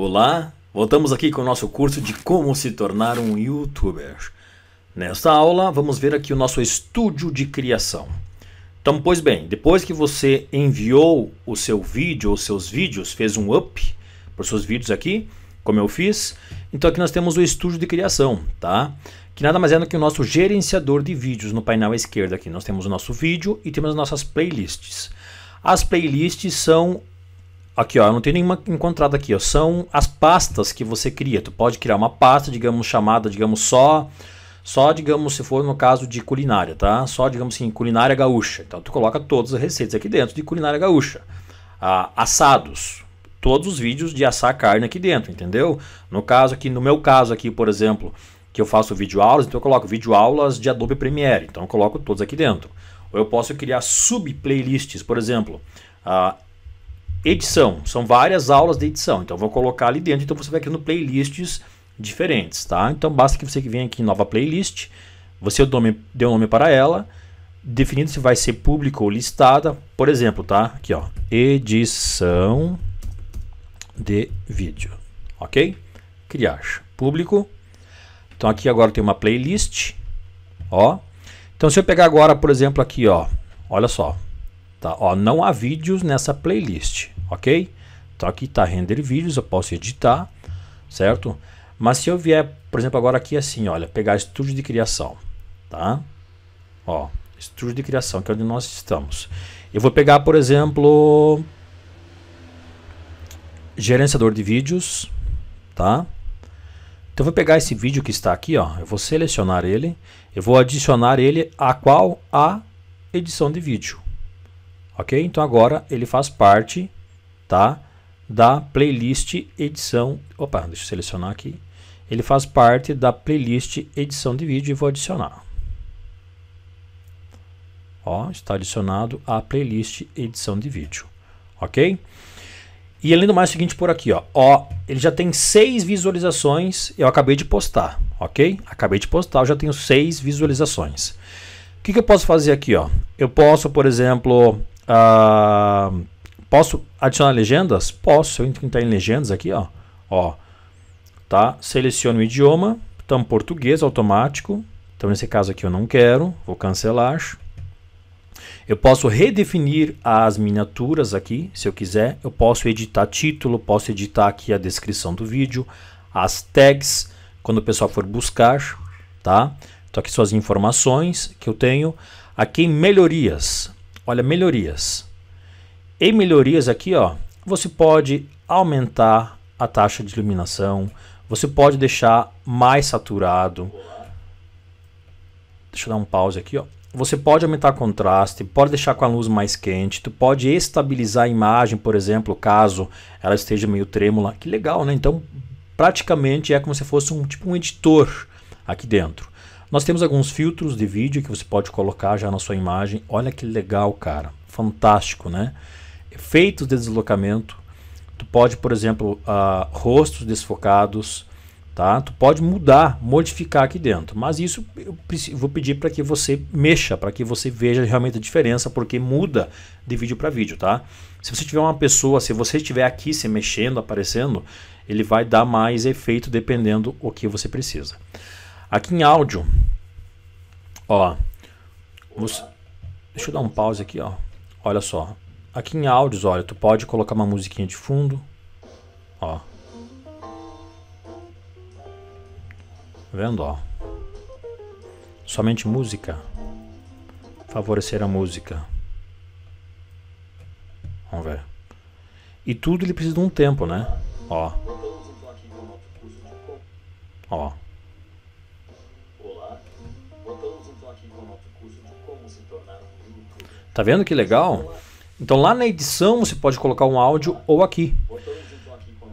Olá, voltamos aqui com o nosso curso de como se tornar um youtuber. Nesta aula, vamos ver aqui o nosso estúdio de criação. Então, pois bem, depois que você enviou o seu vídeo ou seus vídeos, fez um up para os seus vídeos aqui, como eu fiz, então aqui nós temos o estúdio de criação, tá? Que nada mais é do que o nosso gerenciador de vídeos no painel à esquerda aqui. Nós temos o nosso vídeo e temos as nossas playlists. As playlists são Aqui, ó, eu não tenho nenhuma encontrada aqui, ó. São as pastas que você cria. Tu pode criar uma pasta, digamos, chamada, digamos, só só, digamos, se for no caso de culinária, tá? Só, digamos assim, culinária gaúcha. Então tu coloca todas as receitas aqui dentro de culinária gaúcha. Ah, assados, todos os vídeos de assar carne aqui dentro, entendeu? No caso aqui, no meu caso aqui, por exemplo, que eu faço vídeo aulas, então eu coloco vídeo aulas de Adobe Premiere, então eu coloco todos aqui dentro. Ou eu posso criar sub playlists, por exemplo, ah, edição. São várias aulas de edição. Então, vou colocar ali dentro. Então, você vai criando playlists diferentes, tá? Então, basta que você venha aqui em nova playlist. Você dê um nome para ela. Definindo se vai ser público ou listada. Por exemplo, tá? Aqui, ó. Edição de vídeo. Ok? Criar. Público. Então, aqui agora tem uma playlist. Ó. Então, se eu pegar agora, por exemplo, aqui, ó. Olha só. Tá, ó, não há vídeos nessa playlist, ok? Então aqui tá render vídeos, eu posso editar, certo? Mas se eu vier, por exemplo, agora aqui assim, olha, pegar estúdio de criação, tá? Ó, estúdio de criação, que é onde nós estamos. Eu vou pegar, por exemplo, gerenciador de vídeos, tá? Então eu vou pegar esse vídeo que está aqui, ó, eu vou selecionar ele, eu vou adicionar ele a qual a edição de vídeo ok? Então agora ele faz parte, tá? Da playlist edição. Opa, deixa eu selecionar aqui. Ele faz parte da playlist edição de vídeo e vou adicionar. Ó, está adicionado à playlist edição de vídeo, ok? E além do mais, é o seguinte por aqui, ó. ó. Ele já tem seis visualizações. Eu acabei de postar, ok? Acabei de postar, eu já tenho seis visualizações. O que, que eu posso fazer aqui, ó? Eu posso, por exemplo, Uh, posso adicionar legendas? Posso. Eu entro em legendas aqui, ó. ó tá? Seleciono o idioma. Então, português automático. Então, nesse caso aqui eu não quero. Vou cancelar. Eu posso redefinir as miniaturas aqui, se eu quiser. Eu posso editar título, posso editar aqui a descrição do vídeo, as tags, quando o pessoal for buscar, tá? Então aqui são as informações que eu tenho. Aqui em melhorias, Olha, melhorias. Em melhorias aqui, ó, você pode aumentar a taxa de iluminação, você pode deixar mais saturado. Deixa eu dar um pause aqui, ó. Você pode aumentar contraste, pode deixar com a luz mais quente, tu pode estabilizar a imagem, por exemplo, caso ela esteja meio trêmula. Que legal, né? Então, praticamente é como se fosse um tipo um editor aqui dentro. Nós temos alguns filtros de vídeo que você pode colocar já na sua imagem. Olha que legal, cara. Fantástico, né? Efeitos de deslocamento. Tu pode, por exemplo, uh, rostos desfocados. Tá? Tu pode mudar, modificar aqui dentro. Mas isso eu vou pedir para que você mexa, para que você veja realmente a diferença, porque muda de vídeo para vídeo, tá? Se você tiver uma pessoa, se você estiver aqui se mexendo, aparecendo, ele vai dar mais efeito dependendo o que você precisa. Aqui em áudio, ó, deixa eu dar um pause aqui, ó. Olha só, aqui em áudios, olha, tu pode colocar uma musiquinha de fundo, ó. Tá vendo, ó. Somente música. Favorecer a música. Vamos ver. E tudo ele precisa de um tempo, né? Ó. Ó. Tá vendo que legal? Então lá na edição você pode colocar um áudio ou aqui. Então,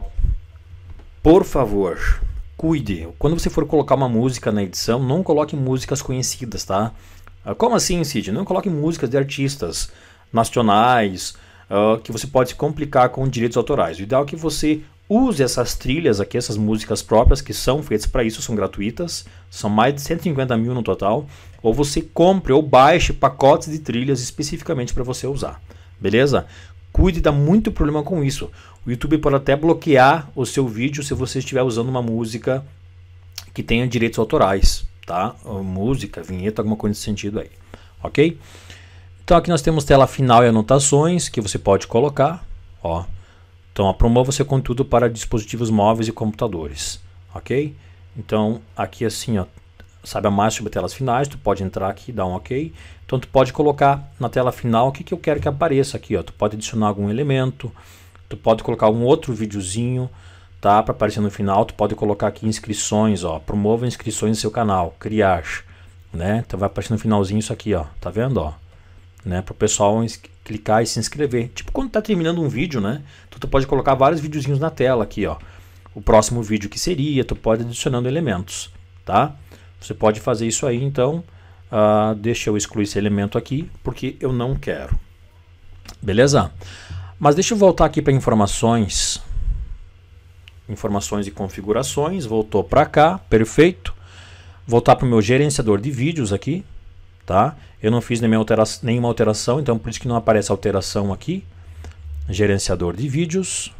Por favor, cuide. Quando você for colocar uma música na edição, não coloque músicas conhecidas, tá? Ah, como assim, Cid? Não coloque músicas de artistas nacionais, uh, que você pode se complicar com direitos autorais. O ideal é que você Use essas trilhas aqui, essas músicas próprias que são feitas para isso, são gratuitas, são mais de 150 mil no total. Ou você compre ou baixe pacotes de trilhas especificamente para você usar, beleza? Cuide, dá muito problema com isso. O YouTube pode até bloquear o seu vídeo se você estiver usando uma música que tenha direitos autorais, tá? música, vinheta, alguma coisa nesse sentido aí, ok? Então aqui nós temos tela final e anotações que você pode colocar, ó. Então, promova seu conteúdo para dispositivos móveis e computadores, ok? Então, aqui assim, ó, sabe a mais sobre telas finais, tu pode entrar aqui e dar um ok. Então, tu pode colocar na tela final o que, que eu quero que apareça aqui, ó. Tu pode adicionar algum elemento, tu pode colocar um outro videozinho, tá? Para aparecer no final, tu pode colocar aqui inscrições, ó. Promova inscrições no seu canal, criar, né? Então, vai aparecer no finalzinho isso aqui, ó. Tá vendo, ó? né? Para o pessoal clicar e se inscrever. Tipo quando tá terminando um vídeo, né? Então, tu pode colocar vários videozinhos na tela aqui, ó. O próximo vídeo que seria, tu pode adicionando elementos, tá? Você pode fazer isso aí, então. Uh, deixa eu excluir esse elemento aqui, porque eu não quero. Beleza? Mas deixa eu voltar aqui para informações. Informações e configurações. Voltou para cá, perfeito. Voltar para o meu gerenciador de vídeos aqui tá? Eu não fiz nenhuma alteração, nenhuma alteração, então por isso que não aparece alteração aqui. Gerenciador de vídeos.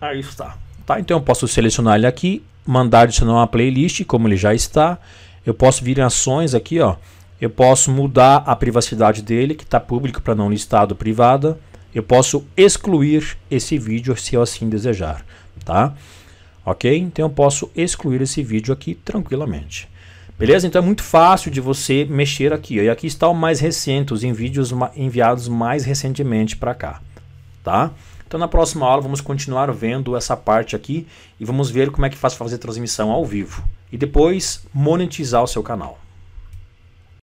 Aí está. Tá, então eu posso selecionar ele aqui, mandar adicionar uma playlist, como ele já está. Eu posso vir em ações aqui, ó. Eu posso mudar a privacidade dele, que está público para não listado privada. Eu posso excluir esse vídeo se eu assim desejar, tá? ok? Então eu posso excluir esse vídeo aqui tranquilamente. Beleza? Então é muito fácil de você mexer aqui. E aqui está o mais recente, os vídeos enviados mais recentemente para cá. Tá? Então na próxima aula vamos continuar vendo essa parte aqui e vamos ver como é que faz fazer transmissão ao vivo. E depois monetizar o seu canal.